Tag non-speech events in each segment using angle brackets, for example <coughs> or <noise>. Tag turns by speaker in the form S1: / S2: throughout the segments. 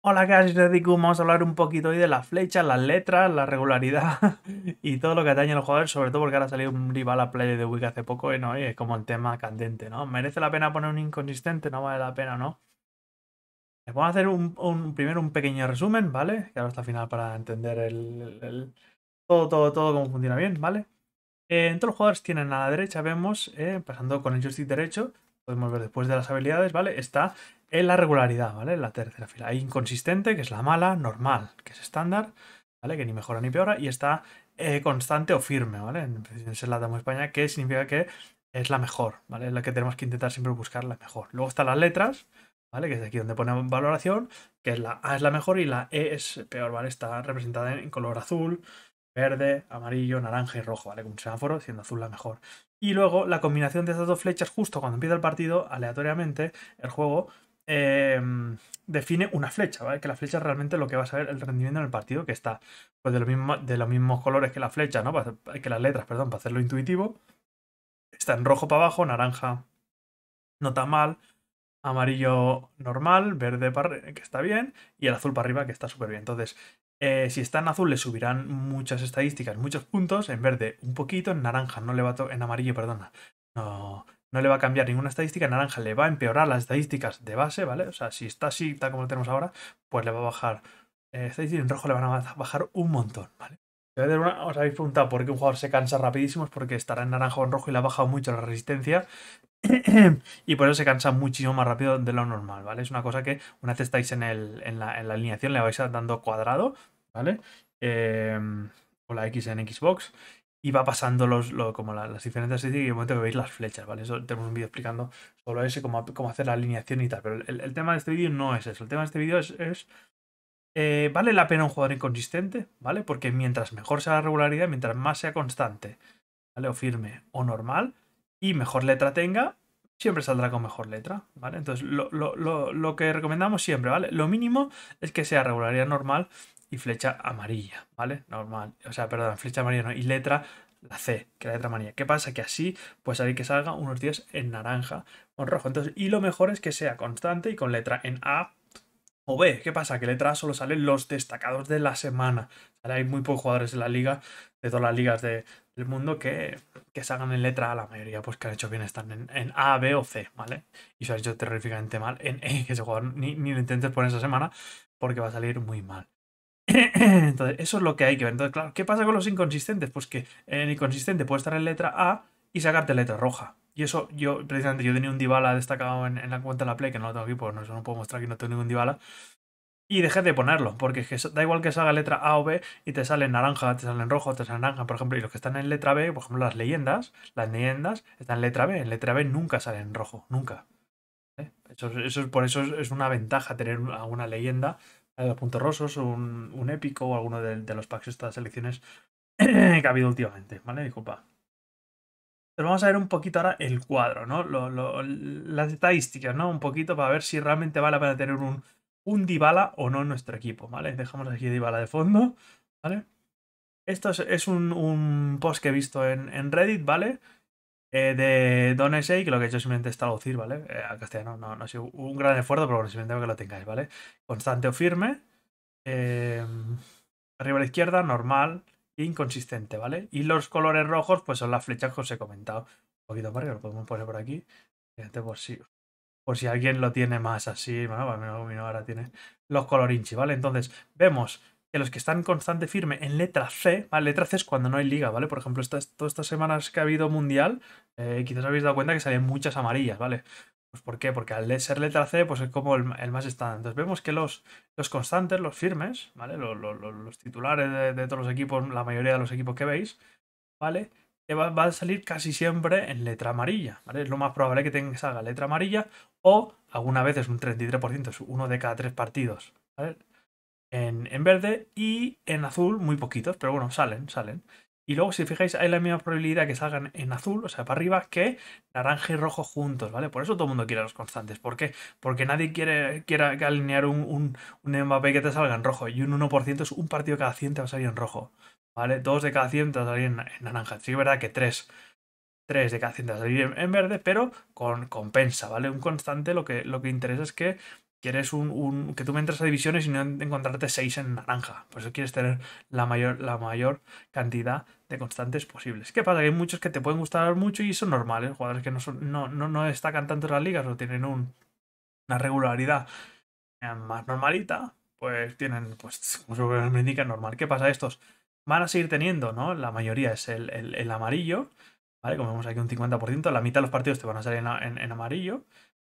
S1: Hola, ¿qué haces? Vamos a hablar un poquito hoy de la flecha, las letras, la regularidad <laughs> y todo lo que atañe los jugador, sobre todo porque ahora ha salido un rival a Play de Week hace poco y no es como el tema candente, ¿no? ¿Merece la pena poner un inconsistente? ¿No vale la pena, no? Les voy a hacer un, primero un pequeño resumen, ¿vale? Que ahora está final para entender el, todo, todo, todo cómo funciona bien, ¿vale? Eh, todos los jugadores tienen a la derecha, vemos, eh, empezando con el joystick derecho, podemos ver después de las habilidades, ¿vale? Está es la regularidad, ¿vale? La tercera fila. Hay inconsistente, que es la mala, normal, que es estándar, ¿vale? Que ni mejora ni peora, y está eh, constante o firme, ¿vale? En la de España, que significa que es la mejor, ¿vale? Es la que tenemos que intentar siempre buscar la mejor. Luego están las letras, ¿vale? Que es aquí donde pone valoración, que es la A es la mejor y la E es peor, ¿vale? Está representada en color azul, verde, amarillo, naranja y rojo, ¿vale? Con un semáforo, siendo azul la mejor. Y luego la combinación de esas dos flechas, justo cuando empieza el partido, aleatoriamente, el juego Em, define una flecha, ¿vale? Que la flecha es realmente lo que va a saber el rendimiento en el partido, que está pues, de, mismo, de los mismos colores que la flecha, ¿no? que las letras, perdón, para hacerlo intuitivo. Está en rojo para abajo, naranja no tan mal, amarillo normal, verde que está bien, y el azul para arriba que está súper bien. Entonces, eh, si está en azul le subirán muchas estadísticas, muchos puntos, en verde un poquito, en naranja no le va en amarillo, perdona, no, no le va a cambiar ninguna estadística, naranja le va a empeorar las estadísticas de base, ¿vale? O sea, si está así, tal como lo tenemos ahora, pues le va a bajar eh, estadísticas, en rojo le van a bajar un montón, ¿vale? Os habéis preguntado por qué un jugador se cansa rapidísimo, es porque estará en naranja o en rojo y le ha bajado mucho la resistencia <clears throat> y por eso se cansa muchísimo más rápido de lo normal, ¿vale? Es una cosa que una vez estáis en, la, alineación le vais dando cuadrado, ¿vale? Eh, o la X en Xbox y va pasando los, como las diferentes y el momento que veis las flechas, ¿vale? Eso, tenemos un vídeo explicando sobre ese cómo, hacer la alineación y tal, pero el, tema de este vídeo no es eso, el tema de este vídeo es, eh, ¿vale la pena un jugador inconsistente? ¿Vale? Porque mientras mejor sea la regularidad, mientras más sea constante, ¿vale? O firme o normal, y mejor letra tenga, siempre saldrá con mejor letra, ¿vale? Entonces, lo, lo, que recomendamos siempre, ¿vale? Lo mínimo es que sea regularidad normal y flecha amarilla, ¿vale? Normal, o sea, perdón, flecha amarilla no, y letra, la C, que la letra amarilla. ¿Qué pasa? Que así pues salir que salga unos días en naranja o en rojo. Entonces, y lo mejor es que sea constante y con letra en A o B, ¿qué pasa? Que letra A solo salen los destacados de la semana. Hay muy pocos jugadores en la liga, de todas las ligas del mundo, que, salgan en letra A la mayoría, pues que han hecho bien están en, A, B o C, ¿vale? Y se ha hecho terríficamente mal en E, que ese jugador ni, ni lo intentes por esa semana, porque va a salir muy mal. <coughs> Entonces, eso es lo que hay que ver. Entonces, claro, ¿qué pasa con los inconsistentes? Pues que el inconsistente puede estar en letra A y sacarte letra roja. Y eso, yo, precisamente, yo tenía un Dybala destacado en, la cuenta de la Play, que no lo tengo aquí, pues no, no puedo mostrar que no tengo ningún Dybala. Y dejad de ponerlo, porque da igual que salga letra A o B y te salen naranja, te salen rojo, te salen naranja, por ejemplo. Y los que están en letra B, por ejemplo, las leyendas, las leyendas están en letra B. En letra B nunca salen rojo, nunca. ¿Eh? Eso, por eso es una ventaja tener alguna leyenda a eh, puntos rosos, un, un épico o alguno de, los packs de estas selecciones <clears throat> que ha habido últimamente, ¿vale? Disculpa. Pero vamos a ver un poquito ahora el cuadro, ¿no? las estadísticas, ¿no? Un poquito para ver si realmente vale para tener un, un Dybala o no en nuestro equipo, ¿vale? Dejamos aquí Dybala de fondo, ¿vale? Esto es, un, post que he visto en, en Reddit, ¿vale? Eh, de Don Essay, que lo que he hecho simplemente es traducir, ¿vale? Eh, a castellano no, no ha sido un gran esfuerzo, pero bueno, simplemente que lo tengáis, ¿vale? Constante o firme. Em, arriba a la izquierda, normal, inconsistente, ¿vale? Y los colores rojos, pues son las flechas que os he comentado. Un poquito más arriba, lo podemos poner por aquí. gente por si, por si alguien lo tiene más así, bueno, para mí ahora tiene los colorinchi, ¿vale? Entonces, vemos que los que están constante firme en letra C, ¿vale? Letra C es cuando no hay liga, ¿vale? Por ejemplo, estas, todas estas semanas que ha habido mundial, eh, quizás habéis dado cuenta que salen muchas amarillas, ¿vale? Pues ¿por qué? Porque al ser letra C, pues es como el, más estándar. Entonces vemos que los, los constantes, los firmes, ¿vale? Los, los, titulares de, todos los equipos, la mayoría de los equipos que veis, ¿vale? Que va, a salir casi siempre en letra amarilla, ¿vale? Es lo más probable que tenga salga letra amarilla o alguna vez es un 33%, es uno de cada tres partidos, ¿vale? en, verde y en azul muy poquitos, pero bueno, salen, salen. Y luego, si fijáis, hay la misma probabilidad que salgan en azul, o sea, para arriba, que naranja y rojo juntos, ¿vale? Por eso todo el mundo quiere los constantes. ¿Por qué? Porque nadie quiere, alinear un, un, un Mbappé que te salga en rojo. Y un 1% es un partido cada 100 te va a salir en rojo, ¿vale? Dos de cada 100 te va a salir en, naranja. Sí, es verdad que tres tres de cada 100 salir en verde, pero con compensa, ¿vale? Un constante lo que, lo que interesa es que quieres un, que tú me entres a divisiones y no encontrarte seis en naranja. Por eso quieres tener la mayor, la mayor cantidad de constantes posibles. ¿Qué pasa? hay muchos que te pueden gustar mucho y son normales, jugadores que no, son, no, no, destacan tanto en las ligas o tienen una regularidad más normalita, pues tienen, pues, como se me indica, normal. ¿Qué pasa? Estos van a seguir teniendo, ¿no? La mayoría es el, amarillo, ¿vale? Como vemos aquí un 50%, la mitad de los partidos te van a salir en amarillo,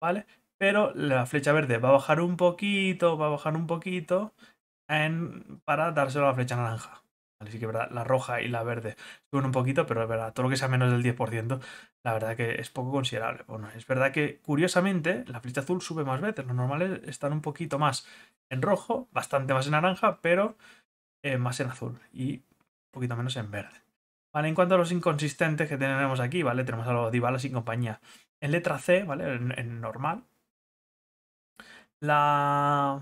S1: ¿vale? pero la flecha verde va a bajar un poquito, va a bajar un poquito para dárselo a la flecha naranja. Así que la roja y la verde suben un poquito, pero es verdad, todo lo que sea menos del 10%, la verdad que es poco considerable. Bueno, es verdad que curiosamente la flecha azul sube más veces, los normales están un poquito más en rojo, bastante más en naranja, pero eh, más en azul y un poquito menos en verde. Vale, en cuanto a los inconsistentes que tenemos aquí, ¿vale? Tenemos a los divalos y compañía. En letra C, ¿vale? en normal, la,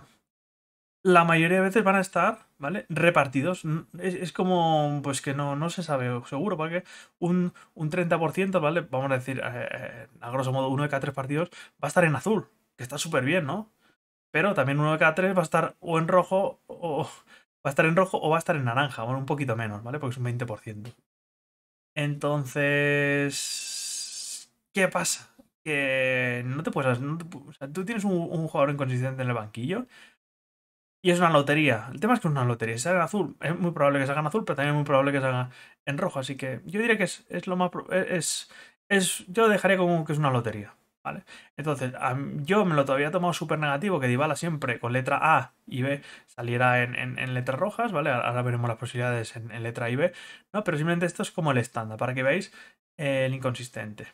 S1: la mayoría de veces van a estar, ¿vale? Repartidos. Es, como, pues que no, no se sabe seguro, porque un, un 30%, ¿vale? Vamos a decir, eh, a grosso modo, uno de cada tres partidos va a estar en azul, que está súper bien, ¿no? Pero también uno de cada tres va a estar o en rojo o... Va a estar en rojo o va a estar en naranja, bueno, un poquito menos, ¿vale? Porque es un 20%. Entonces... ¿Qué pasa? no te puedes. tú tienes un, jugador inconsistente en el banquillo y es una lotería. El tema es que es una lotería. Si azul, es muy probable que salga en azul, pero también es muy probable que salga en rojo. Así que yo diría que es, lo más. E-, es, es, yo dejaría como que es una lotería. ¿Vale? Entonces, yo me lo había tomado súper negativo que Dybala siempre con letra A y B saliera en, letras rojas, ¿vale? Ahora veremos las posibilidades en, letra A y B, ¿no? Pero simplemente esto es como el estándar, para que veáis eh, el inconsistente.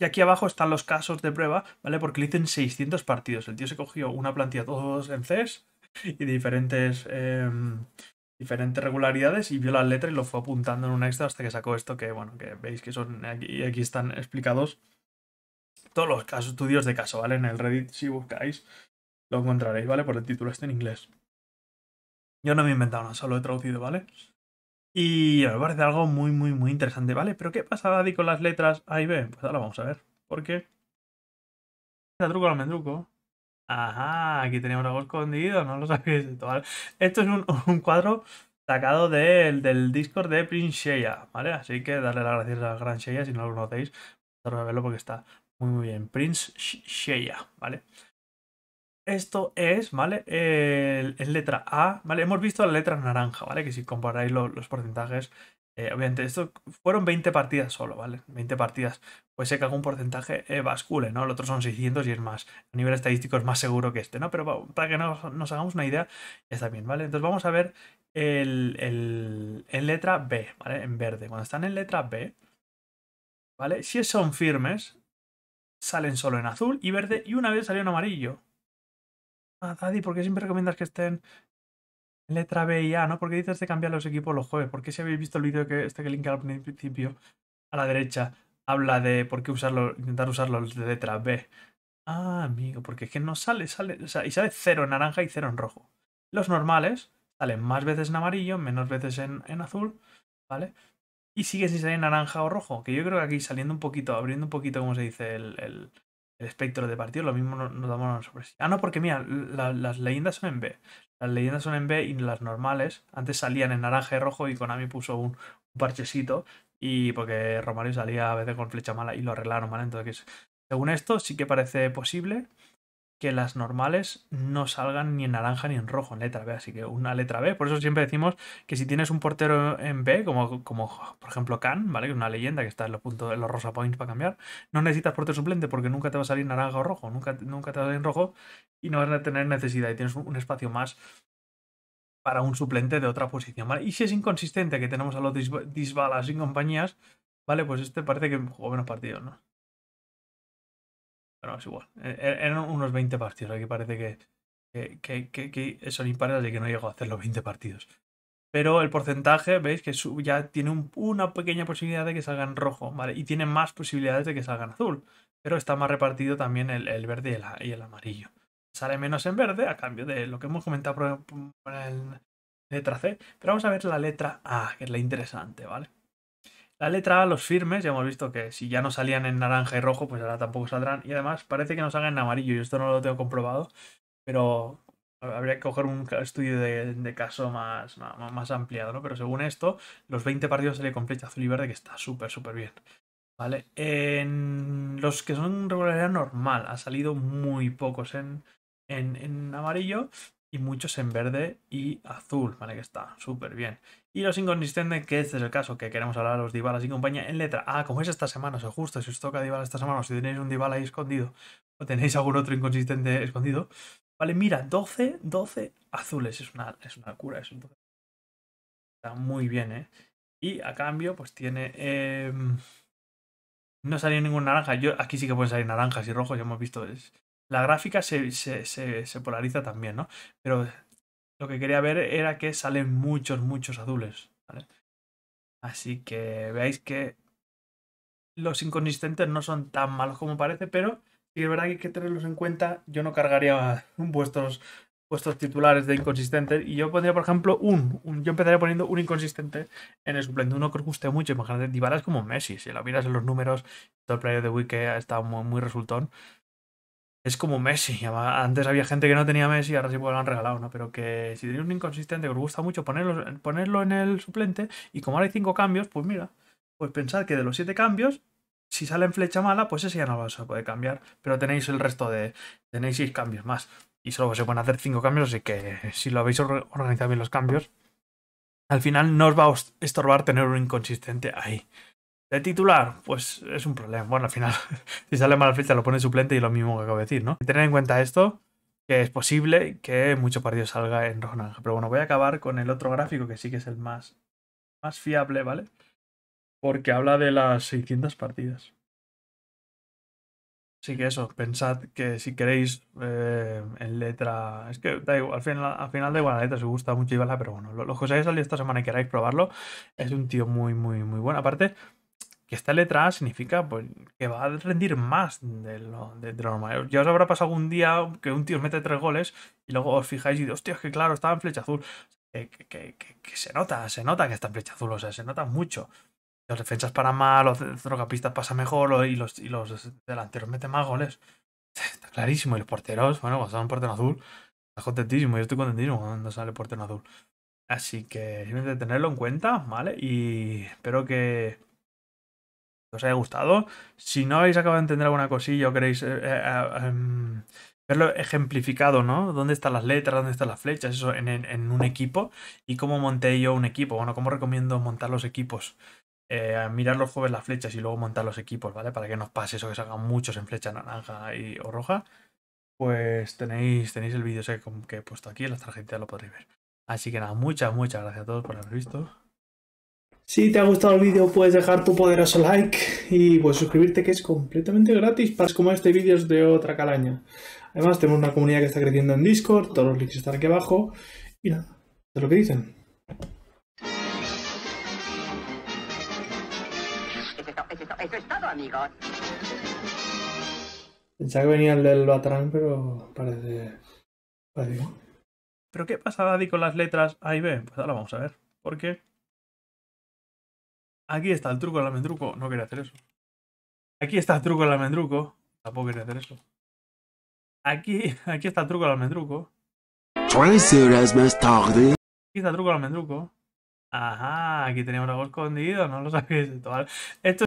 S1: Y aquí abajo están los casos de prueba, ¿vale? Porque le en 600 partidos. El tío se cogió una plantilla todos en ces y diferentes, em, diferentes regularidades y vio las letras y lo fue apuntando en un extra hasta que sacó esto que, bueno, que veis que son aquí, aquí están explicados todos los casos, estudios de caso, ¿vale? En el Reddit, si buscáis, lo encontraréis, ¿vale? Por el título este en inglés. Yo no me he inventado nada, solo he traducido, ¿vale? Y me parece algo muy, muy, muy interesante. Vale, pero ¿qué pasa, Daddy, con las letras A y B? Pues ahora vamos a ver. qué. qué truco al mendruco? Ajá, aquí tenemos algo escondido, no lo <laughs> sabéis. Esto es un, cuadro sacado del, del Discord de Prince Sheya, ¿vale? Así que darle las gracias a gran Sheia si no lo conocéis. a verlo porque está muy, muy bien. Prince Sheya, ¿vale? esto es, ¿vale? En letra A, ¿vale? Hemos visto la letra naranja, ¿vale? Que si comparáis los porcentajes, eh, obviamente, esto fueron 20 partidas solo, ¿vale? 20 partidas. Pues sé que algún porcentaje eh, bascule, ¿no? El otro son 600 y es más. A nivel estadístico es más seguro que este, ¿no? Pero para que nos, nos hagamos una idea, está bien, ¿vale? Entonces vamos a ver el, el, en letra B, ¿vale? En verde. Cuando están en letra B, ¿vale? Si son firmes, salen solo en azul y verde y una vez salió en amarillo, Ah, Daddy, ¿por qué siempre recomiendas que estén letra B y A, no? ¿Por qué dices de cambiar los equipos los jueves? ¿Por qué si habéis visto el vídeo que este que linka al principio, a la derecha, habla de por qué usarlo, intentar los de letra B? Ah, amigo, porque es que no sale, sale, o sea, y sale cero en naranja y cero en rojo. Los normales salen más veces en amarillo, menos veces en, azul, ¿vale? Y sigue si sale en naranja o rojo, que yo creo que aquí saliendo un poquito, abriendo un poquito, como se dice, el, el espectro de partido, lo mismo nos damos damos sorpresa Ah, no, porque mira, las leyendas son en B. Las leyendas son en B y las normales antes salían en naranja y rojo y Konami puso un, parchesito. parchecito y porque Romario salía a veces con flecha mala y lo arreglaron mal. Entonces, según esto, sí que parece posible que las normales no salgan ni en naranja ni en rojo en letra B, así que una letra B. Por eso siempre decimos que si tienes un portero en B, como, como por ejemplo Can, ¿vale? Que es una leyenda que está en los puntos de los rosa points para cambiar, no necesitas portero suplente porque nunca te va a salir naranja o rojo, nunca, nunca te va a salir en rojo y no vas a tener necesidad y tienes un espacio más para un suplente de otra posición, ¿vale? Y si es inconsistente que tenemos a los disbalas sin compañías, ¿vale? Pues este parece que jugó menos partidos, ¿no? bueno es igual. E, e, eran unos 20 partidos. Aquí parece que, que, que, son impares de que no llegó a hacer los 20 partidos. Pero el porcentaje, veis que ya tiene una pequeña posibilidad de que salga en rojo, ¿vale? Y tiene más posibilidades de que salgan azul. Pero está más repartido también el, verde y el, amarillo. Sale menos en verde a cambio de lo que hemos comentado por, letra C. Pero vamos a ver la letra A, que es la interesante, ¿vale? La letra A, los firmes, ya hemos visto que si ya no salían en naranja y rojo, pues ahora tampoco saldrán. Y además parece que nos salgan en amarillo, y esto no lo tengo comprobado, pero habría que coger un estudio de, caso más, más, ampliado, ¿no? Pero según esto, los 20 partidos se le completa azul y verde, que está súper, súper bien. ¿Vale? En los que son regularidad normal, ha salido muy pocos en, en, en amarillo, y muchos en verde y azul, ¿vale? Que está súper bien. Y los inconsistentes, que este es el caso que queremos hablar, los Divalas y compañía, en letra A, como es esta semana, o justo si os toca Dybala esta semana, o si tenéis un dival ahí escondido, o tenéis algún otro inconsistente escondido, ¿vale? Mira, 12, 12 azules, es una, es una Está muy bien, ¿eh? Y a cambio, pues tiene... Em, no salió ningún naranja. Yo, aquí sí que pueden salir naranjas y rojos, ya hemos visto. Es, la gráfica se, se, polariza también, ¿no? Pero lo que quería ver era que salen muchos, muchos azules, ¿vale? Así que veáis que los inconsistentes no son tan malos como parece, pero si es verdad que hay que tenerlos en cuenta. Yo no cargaría <laughs> vuestros, vuestros titulares de inconsistentes y yo pondría, por ejemplo, un, Yo empezaría poniendo un inconsistente en el suplente, uno que os guste mucho. Imagínate, Dybala es como Messi, si lo miras en los números, todo el player de Wiki que ha estado muy resultón. Es como Messi. Antes había gente que no tenía Messi, ahora sí pues lo han regalado, ¿no? Pero que si tenéis un inconsistente que os gusta mucho ponerlo, ponerlo en el suplente, y como ahora hay cinco cambios, pues mira, pues pensad que de los siete cambios, si sale en flecha mala, pues ese ya no lo a puede cambiar. Pero tenéis el resto de. Tenéis seis cambios más. Y solo se pueden hacer cinco cambios, así que si lo habéis organizado bien los cambios, al final no os va a estorbar tener un inconsistente ahí. ¿De titular? Pues es un problema. Bueno, al final, <laughs> si sale mal fecha lo pone suplente y lo mismo que acabo de decir, ¿no? Tener en cuenta esto, que es posible que mucho partido salga en rojo naranja. Pero bueno, voy a acabar con el otro gráfico que sí que es el más, más fiable, ¿vale? Porque habla de las 600 partidas. Así que eso, pensad que si queréis eh, en letra. Es que da al final, al final da igual la letra, se gusta mucho y llevarla, pero bueno, los lo haya salido esta semana y queráis probarlo, es un tío muy, muy, muy bueno. Aparte, esta letra significa pues, que va a rendir más de lo, normal. Ya os habrá pasado algún día que un tío mete tres goles y luego os fijáis y hostia, es que claro, estaba en flecha azul. Eh, que, que, se nota, se nota que está en flecha azul, o sea, se nota mucho. Los defensas para mal, los centrocampistas pasan mejor y los, los delanteros meten más goles. <laughs> Está clarísimo. Y los porteros, bueno, cuando están en portero azul, está contentísimo. Yo estoy contentísimo cuando sale portero azul. Así que que tenerlo en cuenta, ¿vale? Y espero que, os haya gustado. Si no habéis acabado de entender alguna cosilla o queréis eh, eh, eh, em, verlo ejemplificado, ¿no? ¿Dónde están las letras? ¿Dónde están las flechas? Eso en, un equipo. ¿Y cómo monté yo un equipo? Bueno, ¿cómo recomiendo montar los equipos? mirar los jueves las flechas y luego montar los equipos, ¿vale? Para que no os pase eso que salgan muchos en flecha naranja y, o roja. Pues tenéis, tenéis el vídeo que he puesto aquí, en las lo podréis ver. Así que nada, muchas, muchas gracias a todos por haber visto. Si te ha gustado el vídeo puedes dejar tu poderoso like y pues suscribirte que es completamente gratis para como este vídeo es de otra calaña. Además tenemos una comunidad que está creciendo en Discord, todos los links están aquí abajo y nada, es lo que dicen. Eso es todo, amigos. Pensaba que venía el del Batrán, pero parece... parece... ¿Pero qué pasa, Daddy con las letras A y B? Pues ahora vamos a ver. ¿Por qué? Aquí está el truco del almendruco. No quería hacer eso. Aquí está el truco del almendruco. Tampoco quería hacer eso. Aquí, <laughs> aquí está el truco del almendruco. Aquí está el truco del almendruco. Ajá, aquí tenemos algo escondido, no lo <laughs> sabéis. Esto